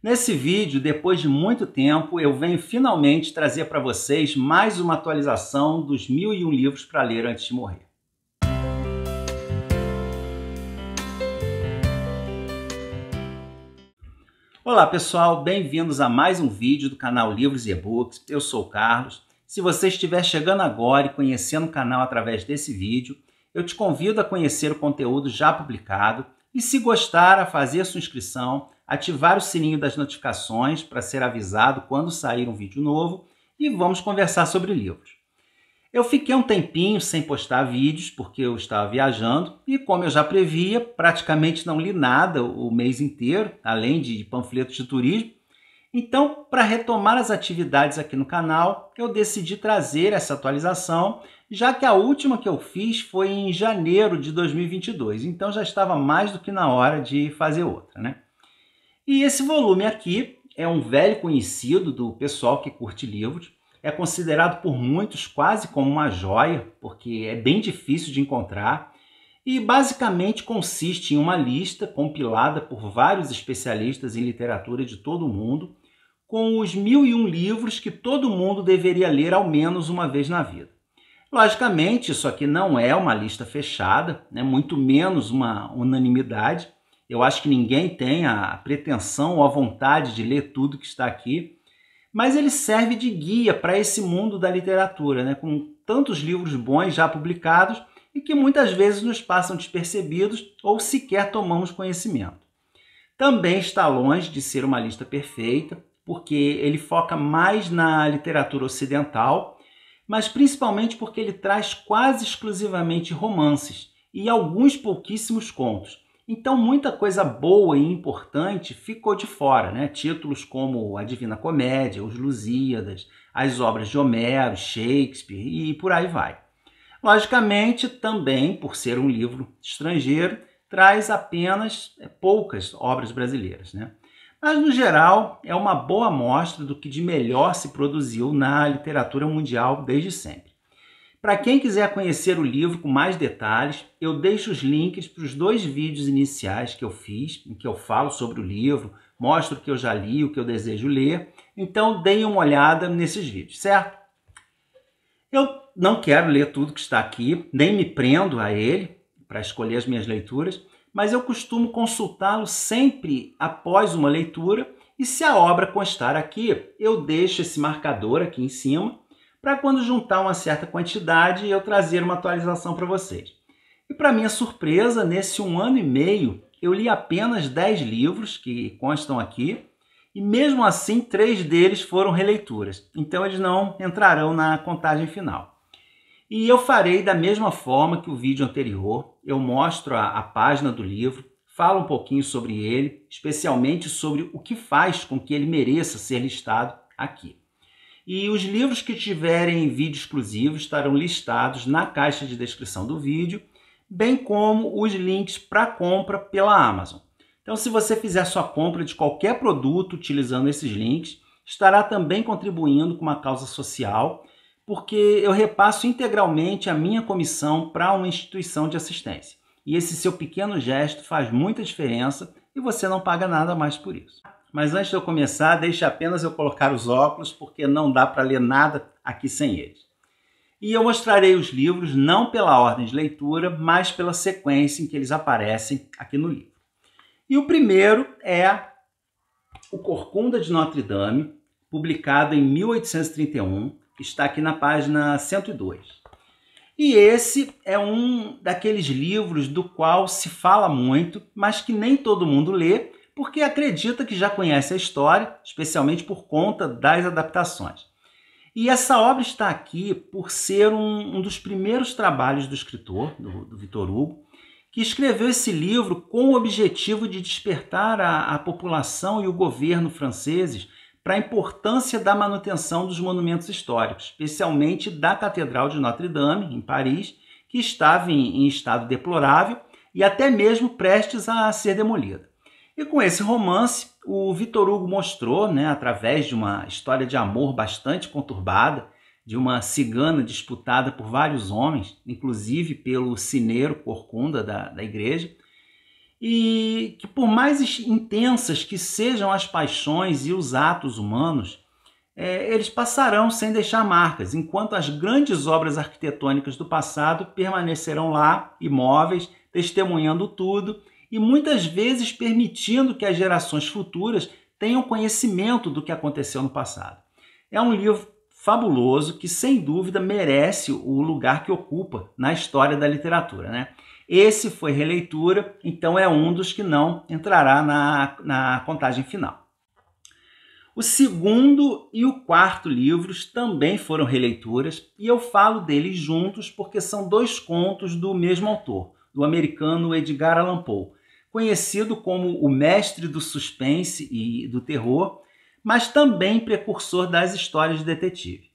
Nesse vídeo, depois de muito tempo, eu venho finalmente trazer para vocês mais uma atualização dos 1001 livros para ler antes de morrer. Olá pessoal, bem-vindos a mais um vídeo do canal Livros e Ebooks. Eu sou o Carlos. Se você estiver chegando agora e conhecendo o canal através desse vídeo, eu te convido a conhecer o conteúdo já publicado e, se gostar, a fazer sua inscrição ativar o sininho das notificações para ser avisado quando sair um vídeo novo e vamos conversar sobre livros. Eu fiquei um tempinho sem postar vídeos porque eu estava viajando e, como eu já previa, praticamente não li nada o mês inteiro, além de panfletos de turismo. Então, para retomar as atividades aqui no canal, eu decidi trazer essa atualização, já que a última que eu fiz foi em janeiro de 2022, então já estava mais do que na hora de fazer outra, né? E esse volume aqui é um velho conhecido do pessoal que curte livros. É considerado por muitos quase como uma joia, porque é bem difícil de encontrar. E basicamente consiste em uma lista compilada por vários especialistas em literatura de todo o mundo, com os 1001 livros que todo mundo deveria ler ao menos uma vez na vida. Logicamente, isso aqui não é uma lista fechada, né? muito menos uma unanimidade, eu acho que ninguém tem a pretensão ou a vontade de ler tudo que está aqui, mas ele serve de guia para esse mundo da literatura, né? com tantos livros bons já publicados e que muitas vezes nos passam despercebidos ou sequer tomamos conhecimento. Também está longe de ser uma lista perfeita, porque ele foca mais na literatura ocidental, mas principalmente porque ele traz quase exclusivamente romances e alguns pouquíssimos contos. Então muita coisa boa e importante ficou de fora, né? Títulos como a Divina Comédia, os Lusíadas, as obras de Homero, Shakespeare e por aí vai. Logicamente, também por ser um livro estrangeiro, traz apenas é, poucas obras brasileiras, né? Mas, no geral, é uma boa amostra do que de melhor se produziu na literatura mundial desde sempre. Para quem quiser conhecer o livro com mais detalhes, eu deixo os links para os dois vídeos iniciais que eu fiz, em que eu falo sobre o livro, mostro o que eu já li, o que eu desejo ler. Então, deem uma olhada nesses vídeos, certo? Eu não quero ler tudo que está aqui, nem me prendo a ele para escolher as minhas leituras, mas eu costumo consultá-lo sempre após uma leitura e se a obra constar aqui, eu deixo esse marcador aqui em cima para quando juntar uma certa quantidade eu trazer uma atualização para vocês. E para minha surpresa, nesse um ano e meio, eu li apenas 10 livros que constam aqui, e mesmo assim, três deles foram releituras, então eles não entrarão na contagem final. E eu farei da mesma forma que o vídeo anterior, eu mostro a, a página do livro, falo um pouquinho sobre ele, especialmente sobre o que faz com que ele mereça ser listado aqui. E os livros que tiverem vídeo exclusivo estarão listados na caixa de descrição do vídeo, bem como os links para compra pela Amazon. Então, se você fizer sua compra de qualquer produto utilizando esses links, estará também contribuindo com uma causa social, porque eu repasso integralmente a minha comissão para uma instituição de assistência. E esse seu pequeno gesto faz muita diferença e você não paga nada mais por isso. Mas antes de eu começar, deixe apenas eu colocar os óculos, porque não dá para ler nada aqui sem eles. E eu mostrarei os livros não pela ordem de leitura, mas pela sequência em que eles aparecem aqui no livro. E o primeiro é O Corcunda de Notre Dame, publicado em 1831, está aqui na página 102. E esse é um daqueles livros do qual se fala muito, mas que nem todo mundo lê, porque acredita que já conhece a história, especialmente por conta das adaptações. E essa obra está aqui por ser um, um dos primeiros trabalhos do escritor, do, do Vitor Hugo, que escreveu esse livro com o objetivo de despertar a, a população e o governo franceses para a importância da manutenção dos monumentos históricos, especialmente da Catedral de Notre-Dame, em Paris, que estava em, em estado deplorável e até mesmo prestes a ser demolida. E com esse romance, o Vitor Hugo mostrou, né, através de uma história de amor bastante conturbada, de uma cigana disputada por vários homens, inclusive pelo sineiro corcunda da, da igreja, e que por mais intensas que sejam as paixões e os atos humanos, é, eles passarão sem deixar marcas, enquanto as grandes obras arquitetônicas do passado permanecerão lá, imóveis, testemunhando tudo e muitas vezes permitindo que as gerações futuras tenham conhecimento do que aconteceu no passado. É um livro fabuloso que, sem dúvida, merece o lugar que ocupa na história da literatura. Né? Esse foi releitura, então é um dos que não entrará na, na contagem final. O segundo e o quarto livros também foram releituras, e eu falo deles juntos porque são dois contos do mesmo autor, do americano Edgar Allan Poe, conhecido como o mestre do suspense e do terror, mas também precursor das histórias de detetive.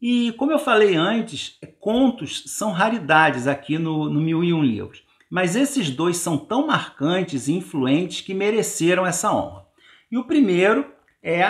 E, como eu falei antes, contos são raridades aqui no, no Mil e Um Livros, mas esses dois são tão marcantes e influentes que mereceram essa honra. E o primeiro é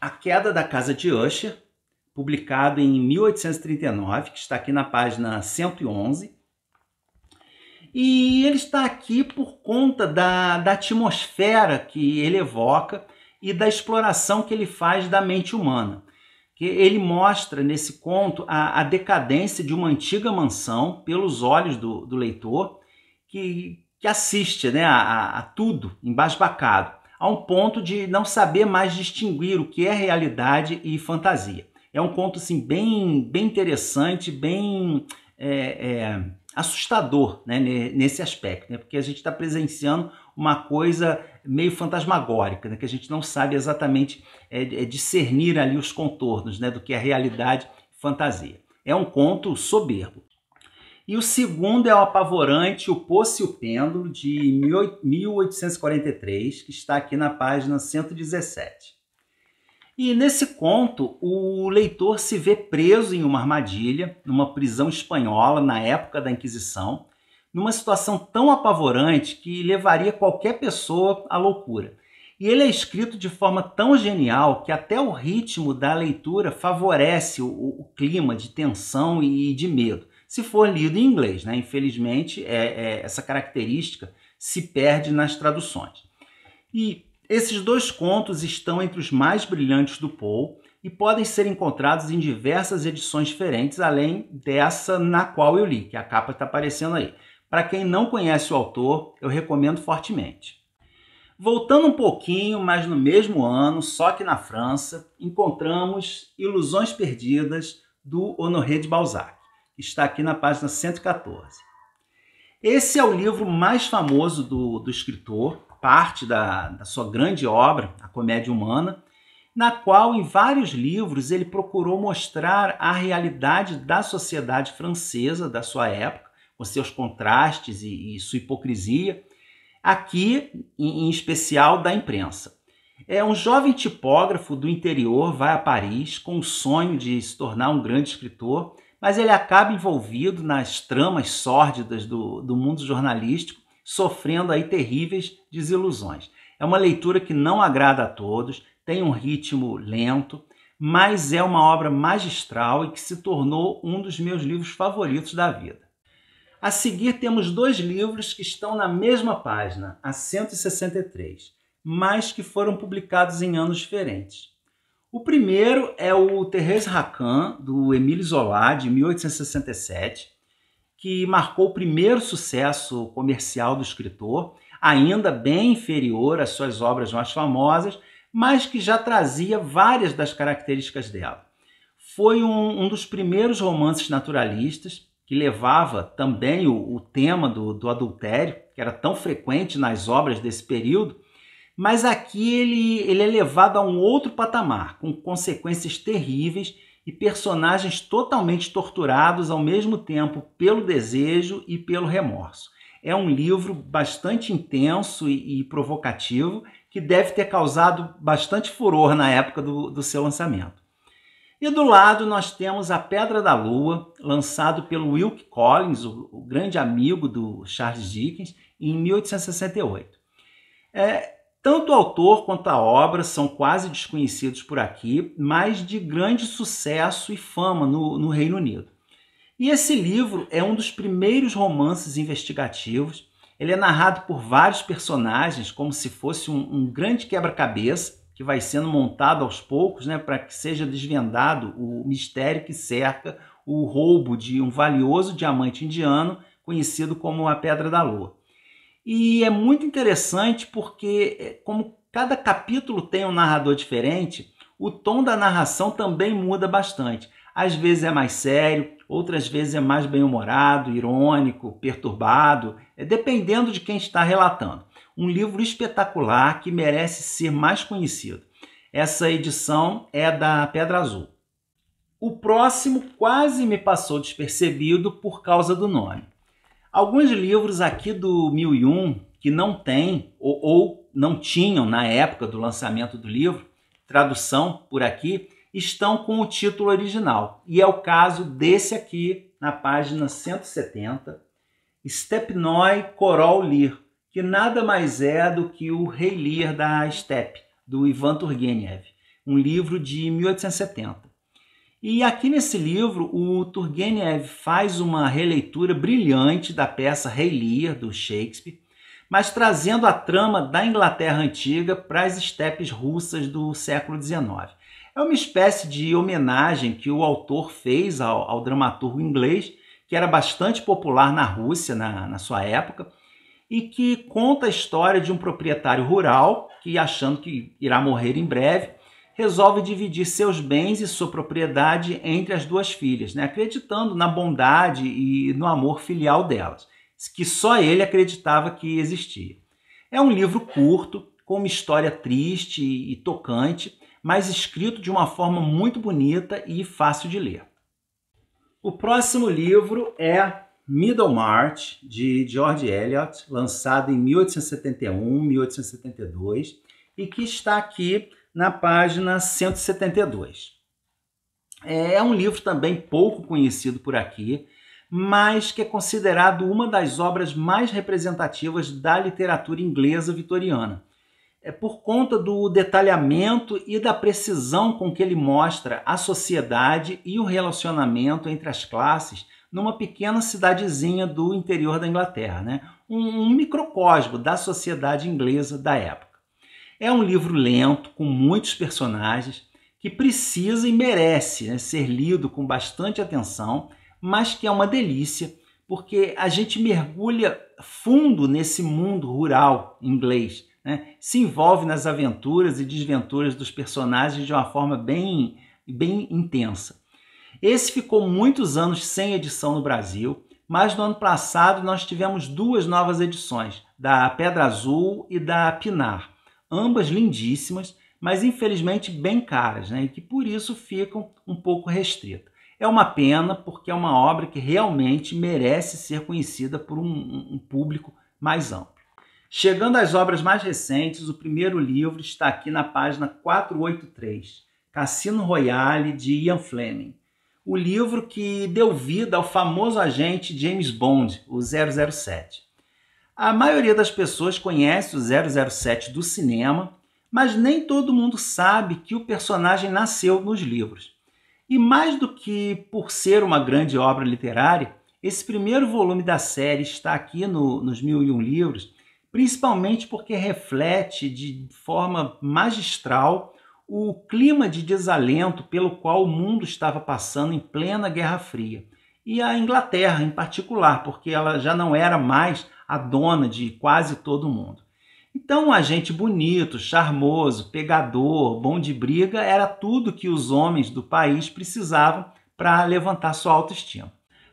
A Queda da Casa de Usher, publicado em 1839, que está aqui na página 111, e ele está aqui por conta da, da atmosfera que ele evoca e da exploração que ele faz da mente humana. Que ele mostra nesse conto a, a decadência de uma antiga mansão pelos olhos do, do leitor, que, que assiste né, a, a tudo embasbacado, a um ponto de não saber mais distinguir o que é realidade e fantasia. É um conto assim, bem, bem interessante, bem. É, é, assustador né, nesse aspecto, né, porque a gente está presenciando uma coisa meio fantasmagórica, né, que a gente não sabe exatamente é, é discernir ali os contornos né, do que é realidade fantasia. É um conto soberbo. E o segundo é o apavorante O Poço e o Pêndulo, de 1843, que está aqui na página 117. E nesse conto, o leitor se vê preso em uma armadilha, numa prisão espanhola na época da Inquisição, numa situação tão apavorante que levaria qualquer pessoa à loucura. E ele é escrito de forma tão genial que até o ritmo da leitura favorece o, o clima de tensão e de medo. Se for lido em inglês, né? infelizmente, é, é, essa característica se perde nas traduções. E esses dois contos estão entre os mais brilhantes do Poe e podem ser encontrados em diversas edições diferentes, além dessa na qual eu li, que a capa está aparecendo aí. Para quem não conhece o autor, eu recomendo fortemente. Voltando um pouquinho, mas no mesmo ano, só que na França, encontramos Ilusões Perdidas do Honoré de Balzac, que está aqui na página 114. Esse é o livro mais famoso do, do escritor parte da, da sua grande obra, A Comédia Humana, na qual, em vários livros, ele procurou mostrar a realidade da sociedade francesa da sua época, com seus contrastes e, e sua hipocrisia, aqui, em, em especial, da imprensa. É um jovem tipógrafo do interior vai a Paris com o sonho de se tornar um grande escritor, mas ele acaba envolvido nas tramas sórdidas do, do mundo jornalístico sofrendo aí terríveis desilusões. É uma leitura que não agrada a todos, tem um ritmo lento, mas é uma obra magistral e que se tornou um dos meus livros favoritos da vida. A seguir temos dois livros que estão na mesma página, a 163, mas que foram publicados em anos diferentes. O primeiro é o Therese Racan, do Emile Zola, de 1867, que marcou o primeiro sucesso comercial do escritor, ainda bem inferior às suas obras mais famosas, mas que já trazia várias das características dela. Foi um, um dos primeiros romances naturalistas que levava também o, o tema do, do adultério, que era tão frequente nas obras desse período, mas aqui ele, ele é levado a um outro patamar, com consequências terríveis e personagens totalmente torturados ao mesmo tempo pelo desejo e pelo remorso. É um livro bastante intenso e, e provocativo que deve ter causado bastante furor na época do, do seu lançamento. E do lado nós temos A Pedra da Lua, lançado pelo Wilkie Collins, o, o grande amigo do Charles Dickens, em 1868. É, tanto o autor quanto a obra são quase desconhecidos por aqui, mas de grande sucesso e fama no, no Reino Unido. E esse livro é um dos primeiros romances investigativos. Ele é narrado por vários personagens, como se fosse um, um grande quebra-cabeça que vai sendo montado aos poucos, né, para que seja desvendado o mistério que cerca o roubo de um valioso diamante indiano conhecido como a Pedra da Lua. E é muito interessante porque, é, como cada capítulo tem um narrador diferente, o tom da narração também muda bastante. Às vezes é mais sério, outras vezes é mais bem-humorado, irônico, perturbado, é, dependendo de quem está relatando. Um livro espetacular que merece ser mais conhecido. Essa edição é da Pedra Azul. O próximo quase me passou despercebido por causa do nome. Alguns livros aqui do 1001 que não tem ou, ou não tinham na época do lançamento do livro, tradução por aqui, estão com o título original. E é o caso desse aqui, na página 170, Stepnoi Korol Lir, que nada mais é do que o Rei Lir da Steppe, do Ivan Turgenev, um livro de 1870. E aqui nesse livro, o Turgenev faz uma releitura brilhante da peça Rei Lear, do Shakespeare, mas trazendo a trama da Inglaterra antiga para as estepes russas do século XIX. É uma espécie de homenagem que o autor fez ao, ao dramaturgo inglês, que era bastante popular na Rússia na, na sua época, e que conta a história de um proprietário rural que, achando que irá morrer em breve, resolve dividir seus bens e sua propriedade entre as duas filhas, né? acreditando na bondade e no amor filial delas, que só ele acreditava que existia. É um livro curto, com uma história triste e tocante, mas escrito de uma forma muito bonita e fácil de ler. O próximo livro é Middlemarch, de George Eliot, lançado em 1871, 1872, e que está aqui na página 172. É, é um livro também pouco conhecido por aqui, mas que é considerado uma das obras mais representativas da literatura inglesa vitoriana. É por conta do detalhamento e da precisão com que ele mostra a sociedade e o relacionamento entre as classes numa pequena cidadezinha do interior da Inglaterra, né? um, um microcosmo da sociedade inglesa da época. É um livro lento, com muitos personagens, que precisa e merece né, ser lido com bastante atenção, mas que é uma delícia, porque a gente mergulha fundo nesse mundo rural inglês. Né? Se envolve nas aventuras e desventuras dos personagens de uma forma bem, bem intensa. Esse ficou muitos anos sem edição no Brasil, mas no ano passado nós tivemos duas novas edições, da Pedra Azul e da Pinar ambas lindíssimas, mas infelizmente bem caras, né? e que por isso ficam um pouco restritas. É uma pena, porque é uma obra que realmente merece ser conhecida por um, um público mais amplo. Chegando às obras mais recentes, o primeiro livro está aqui na página 483, Cassino Royale, de Ian Fleming. O livro que deu vida ao famoso agente James Bond, o 007. A maioria das pessoas conhece o 007 do cinema, mas nem todo mundo sabe que o personagem nasceu nos livros. E mais do que por ser uma grande obra literária, esse primeiro volume da série está aqui no, nos Mil e Um Livros, principalmente porque reflete de forma magistral o clima de desalento pelo qual o mundo estava passando em plena Guerra Fria e a Inglaterra em particular, porque ela já não era mais a dona de quase todo mundo. Então, um agente bonito, charmoso, pegador, bom de briga era tudo que os homens do país precisavam para levantar sua autoestima.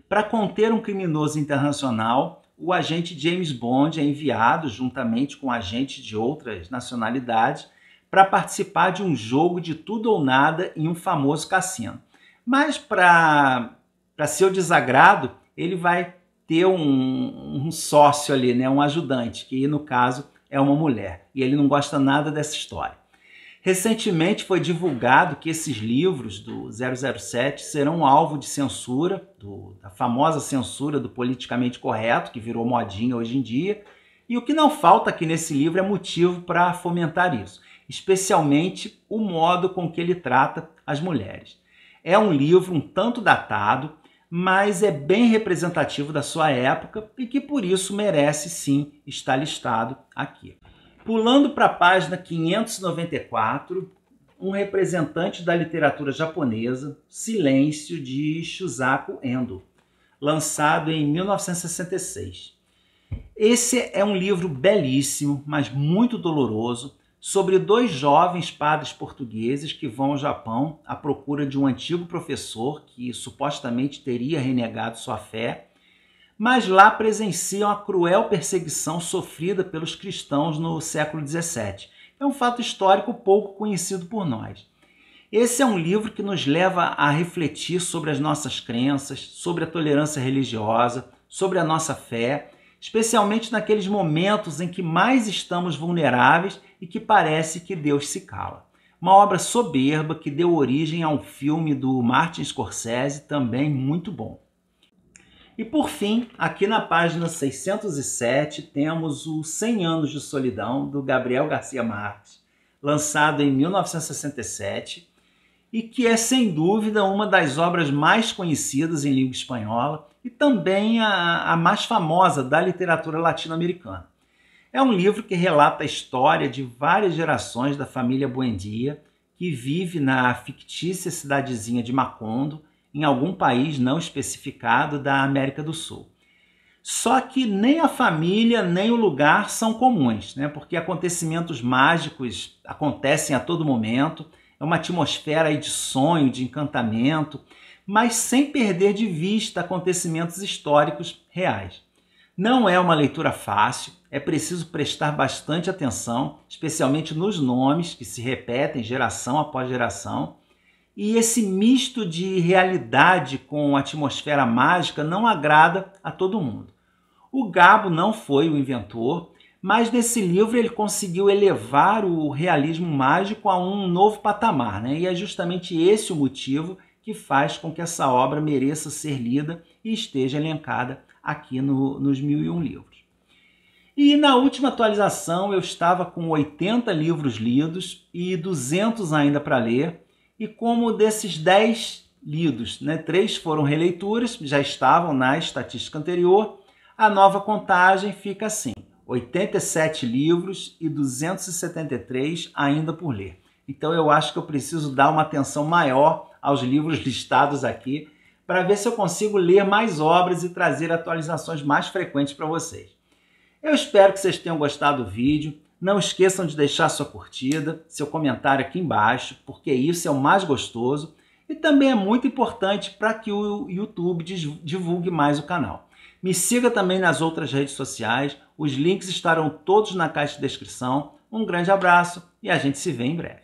Para conter um criminoso internacional, o agente James Bond é enviado, juntamente com agentes de outras nacionalidades, para participar de um jogo de tudo ou nada em um famoso cassino. Mas para para seu desagrado, ele vai ter um, um, sócio ali, né, um ajudante, que no caso é uma mulher, e ele não gosta nada dessa história. Recentemente foi divulgado que esses livros do 007 serão alvo de censura, do, da famosa censura do politicamente correto, que virou modinha hoje em dia, e o que não falta aqui nesse livro é motivo para fomentar isso, especialmente o modo com que ele trata as mulheres. É um livro um tanto datado, mas é bem representativo da sua época e que por isso merece sim estar listado aqui. Pulando para a página 594, um representante da literatura japonesa, Silêncio de Shusaku Endo, lançado em 1966. Esse é um livro belíssimo, mas muito doloroso, sobre dois jovens padres portugueses que vão ao Japão à procura de um antigo professor que supostamente teria renegado sua fé, mas lá presenciam a cruel perseguição sofrida pelos cristãos no século XVII. É um fato histórico pouco conhecido por nós. Esse é um livro que nos leva a refletir sobre as nossas crenças, sobre a tolerância religiosa, sobre a nossa fé especialmente naqueles momentos em que mais estamos vulneráveis e que parece que Deus se cala. Uma obra soberba que deu origem a um filme do Martin Scorsese, também muito bom. E por fim, aqui na página 607, temos o 100 anos de solidão do Gabriel Garcia Marques, lançado em 1967 e que é sem dúvida uma das obras mais conhecidas em língua espanhola e também a, a mais famosa da literatura latino-americana. É um livro que relata a história de várias gerações da família Buendia que vive na fictícia cidadezinha de Macondo, em algum país não especificado da América do Sul. Só que nem a família nem o lugar são comuns, né? porque acontecimentos mágicos acontecem a todo momento é uma atmosfera de sonho, de encantamento, mas sem perder de vista acontecimentos históricos reais. Não é uma leitura fácil, é preciso prestar bastante atenção, especialmente nos nomes que se repetem geração após geração. E esse misto de realidade com atmosfera mágica não agrada a todo mundo. O Gabo não foi o inventor, mas nesse livro ele conseguiu elevar o realismo mágico a um novo patamar, né? e é justamente esse o motivo que faz com que essa obra mereça ser lida e esteja elencada aqui no, nos 1001 livros. E na última atualização eu estava com 80 livros lidos e 200 ainda para ler, e como desses 10 lidos, né, três foram releituras, já estavam na estatística anterior, a nova contagem fica assim. 87 livros e 273 ainda por ler. Então eu acho que eu preciso dar uma atenção maior aos livros listados aqui para ver se eu consigo ler mais obras e trazer atualizações mais frequentes para vocês. Eu espero que vocês tenham gostado do vídeo. Não esqueçam de deixar sua curtida, seu comentário aqui embaixo, porque isso é o mais gostoso e também é muito importante para que o YouTube divulgue mais o canal. Me siga também nas outras redes sociais. Os links estarão todos na caixa de descrição. Um grande abraço e a gente se vê em breve.